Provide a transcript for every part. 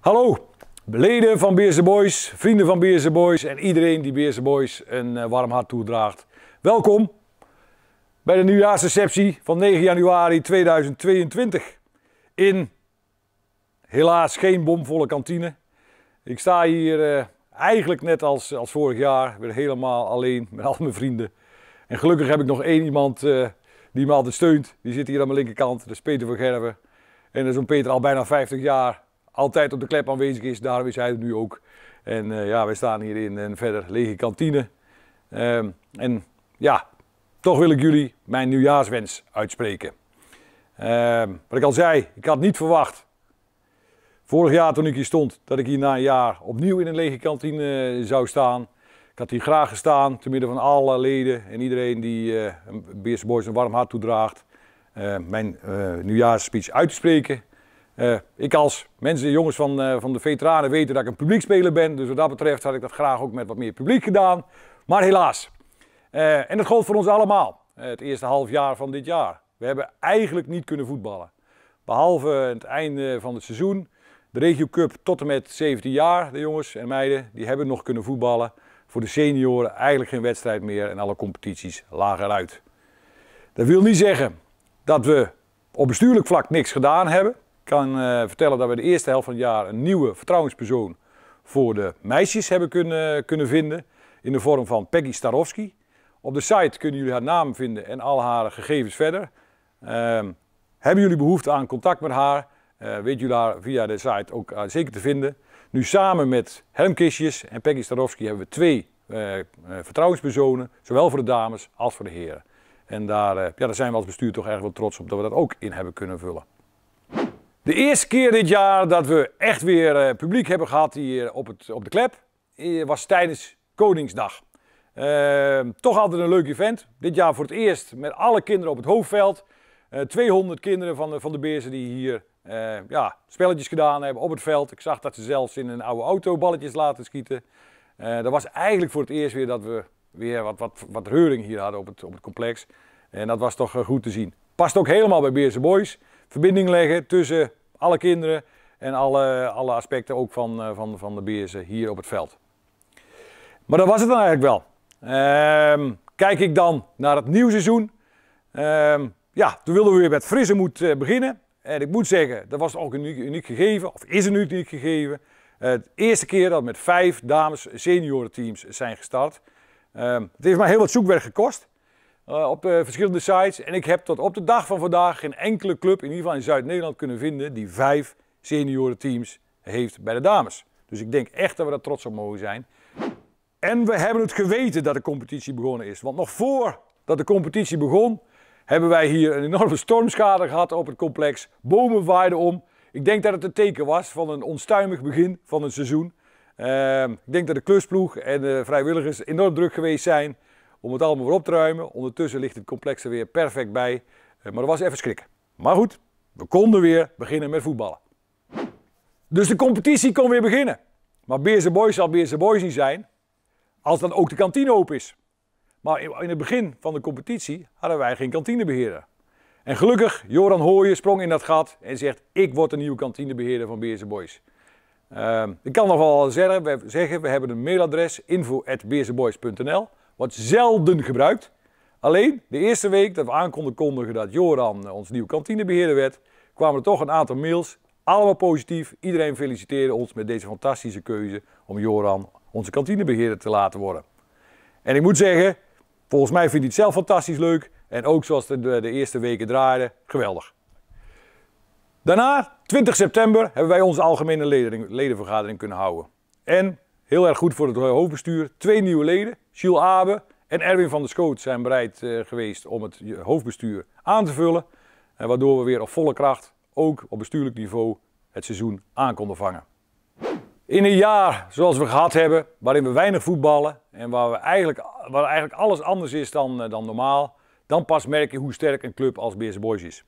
Hallo, leden van Beerse Boys, vrienden van Beerse Boys en iedereen die Beerse Boys een eh, warm hart toedraagt. Welkom bij de nieuwjaarsreceptie van 9 januari 2022 in helaas geen bomvolle kantine. Ik sta hier eh, eigenlijk net als, als vorig jaar weer helemaal alleen met al mijn vrienden. En gelukkig heb ik nog één iemand eh, die me altijd steunt. Die zit hier aan mijn linkerkant, dat is Peter van Gerven. En dat is zo'n Peter al bijna 50 jaar altijd op de klep aanwezig is. Daarom is hij er nu ook. En eh, ja, wij staan hier in een verder lege kantine. Ehm, en ja, toch wil ik jullie mijn nieuwjaarswens uitspreken. Ehm, wat ik al zei, ik had niet verwacht. Vorig jaar toen ik hier stond, dat ik hier na een jaar opnieuw in een lege kantine eh, zou staan. Ik had hier graag gestaan, te midden van alle leden en iedereen die uh, eh, Beers Boys een warm hart toedraagt. mijn nieuwjaarsspeech uit te spreken. Eh, ik als mensen, jongens van, eh, van de veteranen weten dat ik een publiekspeler ben. Dus wat dat betreft had ik dat graag ook met wat meer publiek gedaan. Maar helaas. Eh, en dat gold voor ons allemaal. het eerste half jaar van dit jaar. We hebben eigenlijk niet kunnen voetballen. Behalve het einde van het seizoen. De Regio Cup tot en met 17 jaar. De jongens en meiden die hebben nog kunnen voetballen. Voor de senioren eigenlijk geen wedstrijd meer. En alle competities lagen uit. Dat wil niet zeggen dat we op bestuurlijk vlak niks gedaan hebben kan eh, vertellen dat we de eerste helft van het jaar een nieuwe vertrouwenspersoon voor de meisjes hebben kunnen, kunnen vinden. In de vorm van Peggy Starowski. Op de site kunnen jullie haar naam vinden en al haar gegevens verder. Ehm, hebben jullie behoefte aan contact met haar? Eh, weten jullie haar via de site ook eh, zeker te vinden. Nu samen met Kistjes en Peggy Starowski hebben we twee vertrouwenspersonen. Zowel voor de dames als voor de heren. En daar, ja, daar zijn we als bestuur toch erg wel trots op dat we dat ook in hebben kunnen vullen. De eerste keer dit jaar dat we echt weer eh, publiek hebben gehad hier op, het, op de klep eh, was tijdens Koningsdag. Ehm, toch altijd een leuk event. Dit jaar voor het eerst met alle kinderen op het hoofdveld. 200 eh, kinderen van de, van de Beersen die hier ja, spelletjes gedaan hebben op het veld. Ik zag dat ze zelfs in een oude auto balletjes laten schieten. dat was eigenlijk voor het eerst weer dat we weer wat, wat, wat reuring hier hadden op het, op het complex. En dat was toch goed te zien. Past ook helemaal bij Beersen Boys verbinding leggen tussen alle kinderen en alle, alle aspecten ook van, eh, van, van de bezen hier op het veld. Maar dat was het dan eigenlijk wel. Ehm, kijk ik dan naar het nieuwe seizoen. Ehm, ja, toen wilden we weer met frisse moed eh, beginnen. En ik moet zeggen, dat was ook een uniek, uniek gegeven, of is een uniek gegeven. Uh, eerste keer dat we met vijf dames senioren teams zijn gestart. Um, het heeft mij heel wat zoekwerk gekost. Eh, op eh, verschillende sites. En ik heb tot op de dag van vandaag geen enkele club, in ieder geval in Zuid-Nederland, kunnen vinden die vijf seniorenteams heeft bij de dames. Dus ik denk echt dat we daar trots op mogen zijn. En we hebben het geweten dat de competitie begonnen is. Want nog voordat de competitie begon, hebben wij hier een enorme stormschade gehad op het complex. Bomen waaiden om. Ik denk dat het een teken was van een onstuimig begin van het seizoen. Ehm, ik denk dat de klusploeg en de vrijwilligers enorm druk geweest zijn om het allemaal weer op te ruimen. Ondertussen ligt het complex er weer perfect bij. Eh, maar dat was even schrikken. Maar goed, we konden weer beginnen met voetballen. Dus de competitie kon weer beginnen. Maar Beerse Boys zal Beerse Boys niet zijn als dan ook de kantine open is. Maar in het begin van de competitie hadden wij geen kantinebeheerder. En gelukkig, Joran Hooyen sprong in dat gat en zegt... ik word de nieuwe kantinebeheerder van Beerse Boys. Ehm, ik kan nog wel zeggen, we, hebben een mailadres info.beerseboys.nl. Wordt zelden gebruikt. Alleen de eerste week dat we aankonden kondigen dat Joran eh, ons nieuwe kantinebeheerder werd, kwamen er toch een aantal mails. Allemaal positief. Iedereen feliciteerde ons met deze fantastische keuze om Joran onze kantinebeheerder te laten worden. En ik moet zeggen, volgens mij vindt hij het zelf fantastisch leuk. En ook zoals de, eh, de, eerste weken draaiden, geweldig. Daarna, 20 september, hebben wij onze algemene ledenvergadering kunnen houden. En, heel erg goed voor het eh, hoofdbestuur, twee nieuwe leden. Gilles Abe en Erwin van der Schoot zijn bereid eh, geweest om het eh, hoofdbestuur aan te vullen. Eh, waardoor we weer op volle kracht, ook op bestuurlijk niveau, het seizoen aan konden vangen. In een jaar zoals we gehad hebben, waarin we weinig voetballen en waar, we eigenlijk, waar eigenlijk alles anders is dan, dan normaal, dan pas merk je hoe sterk een club als Beerse Boys is.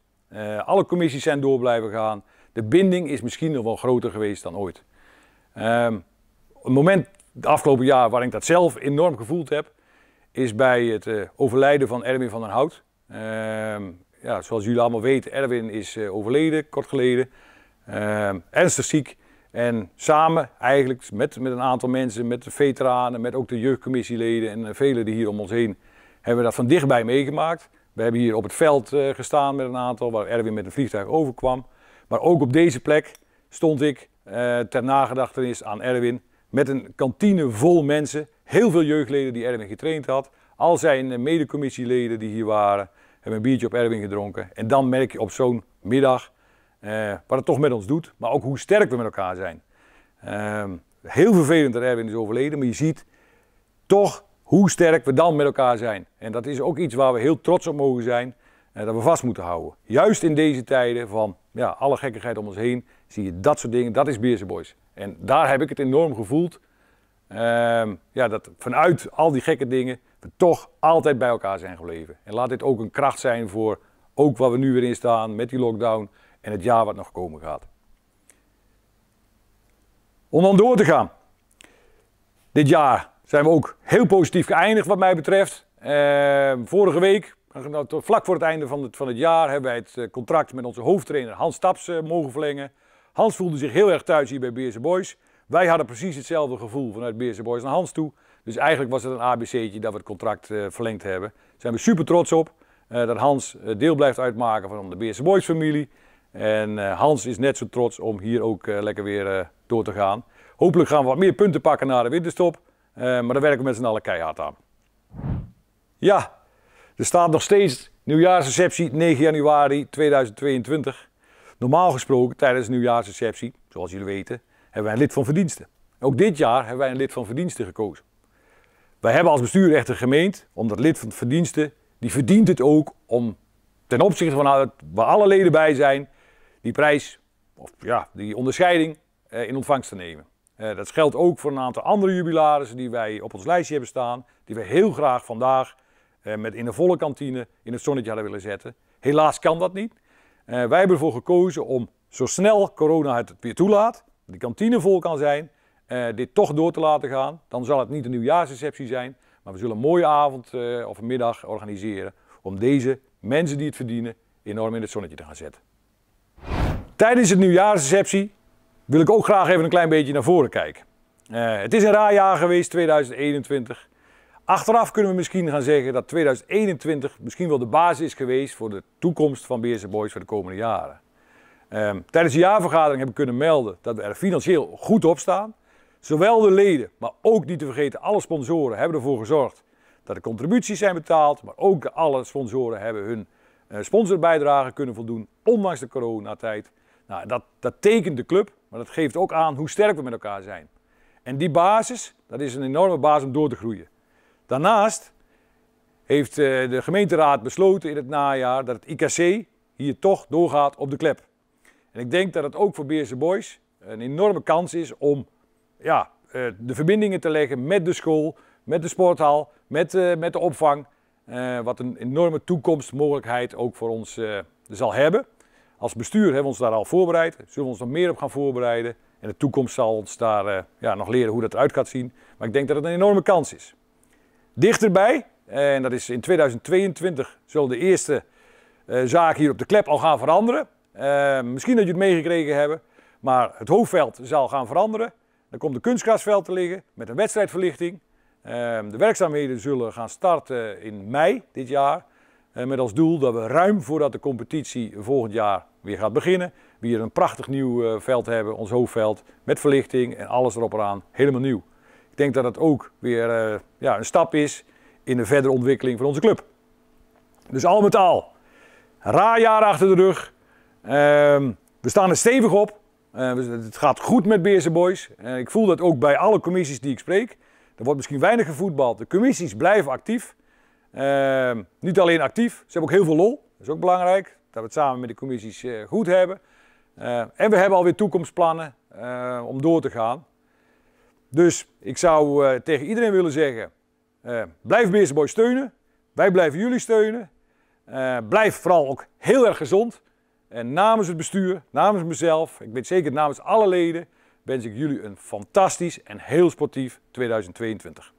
alle commissies zijn door blijven gaan. De binding is misschien nog wel groter geweest dan ooit. Uh, ehm, het moment het afgelopen jaar waar ik dat zelf enorm gevoeld heb, is bij het eh, overlijden van Erwin van den Hout. Ehm, ja, zoals jullie allemaal weten, Erwin is eh, overleden kort geleden, ehm, ernstig ziek. En samen eigenlijk met, met een aantal mensen, met de veteranen, met ook de jeugdcommissieleden en eh, velen die hier om ons heen, hebben we dat van dichtbij meegemaakt. We hebben hier op het veld gestaan met een aantal, waar Erwin met een vliegtuig overkwam. Maar ook op deze plek stond ik ter nagedachtenis aan Erwin met een kantine vol mensen. Heel veel jeugdleden die Erwin getraind had. Al zijn eh, medecommissieleden die hier waren, hebben een biertje op Erwin gedronken. En dan merk je op zo'n middag eh, wat het toch met ons doet, maar ook hoe sterk we met elkaar zijn. Ehm, heel vervelend dat Erwin is overleden, maar je ziet toch hoe sterk we dan met elkaar zijn. En dat is ook iets waar we heel trots op mogen zijn en eh, dat we vast moeten houden. Juist in deze tijden van ja, alle gekkigheid om ons heen zie je dat soort dingen. Dat is Beerse Boys. En daar heb ik het enorm gevoeld. Ehm, ja, dat vanuit al die gekke dingen we toch altijd bij elkaar zijn gebleven. En laat dit ook een kracht zijn voor ook wat we nu weer in staan met die lockdown en het jaar wat nog komen gaat. Om dan door te gaan. Dit jaar zijn we ook heel positief geëindigd wat mij betreft. Ehm, vorige week, nou, vlak voor het einde van het, van het jaar, hebben wij het eh, contract met onze hoofdtrainer Hans Staps eh, mogen verlengen. Hans voelde zich heel erg thuis hier bij Beerse Boys. Wij hadden precies hetzelfde gevoel vanuit Beerse Boys naar Hans toe. Dus eigenlijk was het een ABC'tje dat we het contract eh, verlengd hebben. Daar zijn we super trots op eh, dat Hans eh, deel blijft uitmaken van de Beerse Boys familie. En Hans is net zo trots om hier ook lekker weer door te gaan. Hopelijk gaan we wat meer punten pakken na de winterstop. maar daar werken we met z'n allen keihard aan. Ja, er staat nog steeds nieuwjaarsreceptie 9 januari 2022. Normaal gesproken tijdens de nieuwjaarsreceptie, zoals jullie weten, hebben wij een lid van verdiensten. Ook dit jaar hebben wij een lid van verdiensten gekozen. Wij hebben als bestuur echter gemeend, omdat lid van verdiensten, die verdient het ook om ten opzichte van waar alle leden bij zijn, die prijs, of ja, die onderscheiding eh, in ontvangst te nemen. Eh, dat geldt ook voor een aantal andere jubilarissen die wij op ons lijstje hebben staan, die we heel graag vandaag eh, met in de volle kantine in het zonnetje hadden willen zetten. Helaas kan dat niet. Eh, wij hebben ervoor gekozen om zo snel corona het weer toelaat, de kantine vol kan zijn, eh, dit toch door te laten gaan. Dan zal het niet een nieuwjaarsreceptie zijn, maar we zullen een mooie avond eh, of een middag organiseren om deze mensen die het verdienen enorm in het zonnetje te gaan zetten. Tijdens het nieuwjaarsreceptie wil ik ook graag even een klein beetje naar voren kijken. het is een raar jaar geweest, 2021. Achteraf kunnen we misschien gaan zeggen dat 2021 misschien wel de basis is geweest voor de toekomst van BSC Boys voor de komende jaren. Ehm, tijdens de jaarvergadering hebben we kunnen melden dat we er financieel goed op staan. Zowel de leden, maar ook niet te vergeten alle sponsoren hebben ervoor gezorgd dat de contributies zijn betaald. Maar ook alle sponsoren hebben hun eh, sponsorbijdrage kunnen voldoen, ondanks de coronatijd. Nou, dat, dat tekent de club, maar dat geeft ook aan hoe sterk we met elkaar zijn. En die basis, dat is een enorme basis om door te groeien. Daarnaast heeft eh, de gemeenteraad besloten in het najaar dat het IKC hier toch doorgaat op de klep. En ik denk dat het ook voor Beerse Boys een enorme kans is om ja, eh, de verbindingen te leggen met de school, met de sporthal, met, eh, met de opvang. wat een enorme toekomstmogelijkheid ook voor ons zal hebben. Als bestuur hebben we ons daar al voorbereid, zullen we ons nog meer op gaan voorbereiden. En de toekomst zal ons daar ja, nog leren hoe dat eruit gaat zien. Maar ik denk dat het een enorme kans is dichterbij. En dat is in 2022 zullen de eerste eh, zaken hier op de klep al gaan veranderen. Eh, misschien dat jullie het meegekregen hebben, maar het hoofdveld zal gaan veranderen. Dan komt een kunstgrasveld te liggen met een wedstrijdverlichting. Ehm, de werkzaamheden zullen gaan starten in mei dit jaar. Eh, met als doel dat we ruim voordat de competitie volgend jaar weer gaat beginnen, weer een prachtig nieuw veld hebben, ons hoofdveld, met verlichting en alles erop eraan. helemaal nieuw. Ik denk dat dat ook weer eh, ja, een stap is in de verdere ontwikkeling van onze club. Dus al met al, raar jaar achter de rug. Ehm, we staan er stevig op. Eh, het gaat goed met Beerse Boys. Eh, ik voel dat ook bij alle commissies die ik spreek. Er wordt misschien weinig gevoetbald. De commissies blijven actief. Ehm, niet alleen actief, ze hebben ook heel veel lol. Dat is ook belangrijk, dat we het samen met de commissies goed hebben. en we hebben alweer toekomstplannen om door te gaan. Dus ik zou eh, tegen iedereen willen zeggen, uh, blijf Beerse steunen. Wij blijven jullie steunen. Eh, blijf vooral ook heel erg gezond. En namens het bestuur, namens mezelf, ik weet zeker namens alle leden, wens ik jullie een fantastisch en heel sportief 2022.